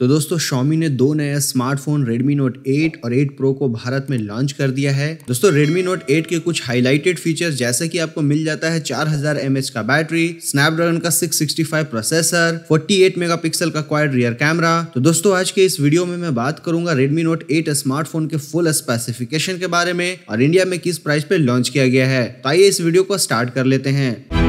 तो दोस्तों शॉमी ने दो नए स्मार्टफोन Redmi Note 8 और 8 Pro को भारत में लॉन्च कर दिया है दोस्तों Redmi Note 8 के कुछ हाईलाइटेड फीचर्स जैसे कि आपको मिल जाता है 4000 हजार का बैटरी स्नैपड्रैगन का 665 प्रोसेसर 48 मेगापिक्सल का क्वाड रियर कैमरा तो दोस्तों आज के इस वीडियो में मैं बात करूंगा Redmi Note 8 स्मार्टफोन के फुल स्पेसिफिकेशन के बारे में और इंडिया में किस प्राइस पे लॉन्च किया गया है तो आइए इस वीडियो को स्टार्ट कर लेते हैं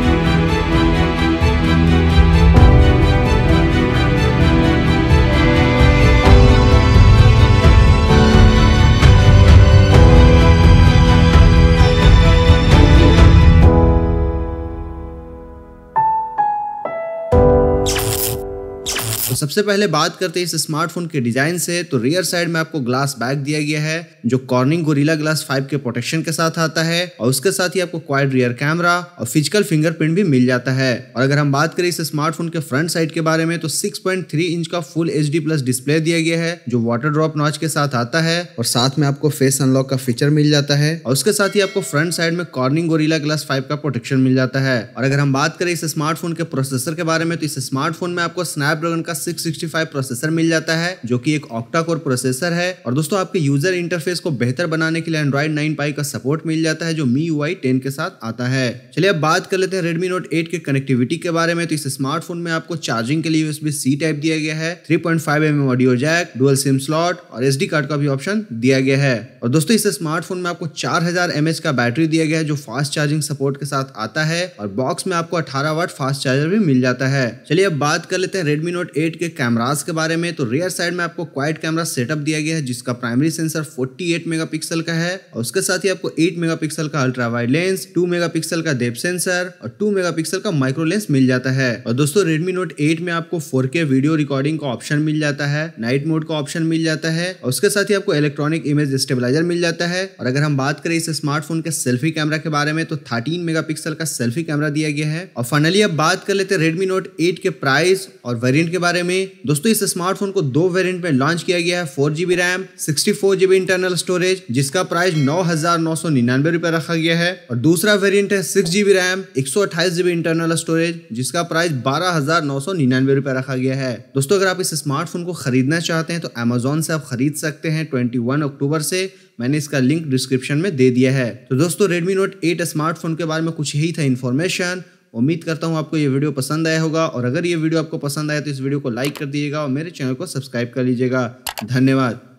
सबसे पहले बात करते हैं इस स्मार्टफोन के डिजाइन से तो रियर साइड में आपको ग्लास बैक दिया गया है जो कॉर्निंग गोरिला ग्लास फाइव के प्रोटेक्शन के साथ आता है और उसके साथ ही आपको क्वाइड रियर कैमरा और फिजिकल फिंगरप्रिंट भी मिल जाता है और अगर हम बात करें इस स्मार्टफोन के फ्रंट साइड के बारे में तो सिक्स इंच का फुल एच प्लस डिस्प्ले दिया गया है जो वाटर ड्रॉप नॉच के साथ आता है और साथ में आपको फेस अनलॉक का फीचर मिल जाता है और उसके साथ ही आपको फ्रंट साइड में कॉर्निंग गोरिला ग्लास फाइव का प्रोटेक्शन मिल जाता है और अगर हम बात करें इस स्मार्टफोन के प्रोसेसर के बारे में तो इस स्मार्टफोन में आपको स्नैपड्रैगन का सिक्स प्रोसेसर मिल जाता है जो कि एक ऑक्टा कोर प्रोसेसर है और दोस्तों आपके यूजर इंटरफेस को बेहतर बनाने के लिए एंड्रॉइड 9 पाई का सपोर्ट मिल जाता है जो मी यू आई के साथ आता है चलिए अब बात कर लेते हैं रेडमी नोट एट के कनेक्टिविटी के बारे में तो इस स्मार्टफोन में आपको चार्जिंग के लिए यूएसबी सी टाइप दिया गया है three point five M M audio jack dual SIM slot और एस कार्ड का भी ऑप्शन दिया गया है और दोस्तों इस स्मार्टफोन में आपको चार हजार का बैटरी दिया गया है जो फास्ट चार्जिंग सपोर्ट के साथ आता है और बॉक्स में आपको अठारह वाट फास्ट चार्जर भी मिल जाता है चलिए अब बात कर लेते हैं रेडमी नोट एट के कैमराज के बारे में तो रियर साइड में आपको क्वाइट कैमरा सेटअप दिया गया है जिसका प्राइमरी सेंसर 48 मेगापिक्सल का है और उसके साथ ही आपको 8 मेगापिक्सल का अल्ट्रा वाइड लेंस 2 मेगापिक्सल का डेप सेंसर और 2 मेगापिक्सल का माइक्रो लेंस मिल जाता है और दोस्तों रेडमी नोट एट में आपको फोर वीडियो रिकॉर्डिंग का ऑप्शन मिल जाता है नाइट मोड का ऑप्शन मिल जाता है और उसके साथ ही आपको इलेक्ट्रॉनिक इमेज स्टेबिलाईजर मिल जाता है और अगर हम बात करें इस स्मार्टफोन के सेल्फी कैमरा के बारे में तो थर्टीन मेगा का सेल्फी कैमरा दिया गया है और फाइनली अब बात कर लेते हैं रेडमी नोट एट के प्राइस और वेरियंट के बारे में में दोस्तों इस स्मार्टफोन को दो वेरिएंट में लॉन्च किया गया है four GB RAM sixty four GB internal storage जिसका प्राइस नौ हजार नौ सौ निन्यानवे रुपए रखा गया है और दूसरा वेरिएंट है सिक्स जीबी रैम एक सौ अट्ठाईस जीबी इंटरनल स्टोरेज जिसका प्राइस बारह हजार नौ सौ निन्यानवे रुपए रखा गया है दोस्तों अगर आप इस स्मार्टफोन को खरीदना चाहते हैं तो अमेजोन से आप खरीद सकते हैं ट्वेंटी वन अक्टूबर से मैंने इसका लिंक डिस्क्रिप्शन में दे दिया है तो दोस्तों Redmi Note 8 स्मार्टफोन के बारे में कुछ यही था इन्फॉर्मेशन उम्मीद करता हूँ आपको ये वीडियो पसंद आया होगा और अगर ये वीडियो आपको पसंद आया तो इस वीडियो को लाइक कर दीजिएगा और मेरे चैनल को सब्सक्राइब कर लीजिएगा धन्यवाद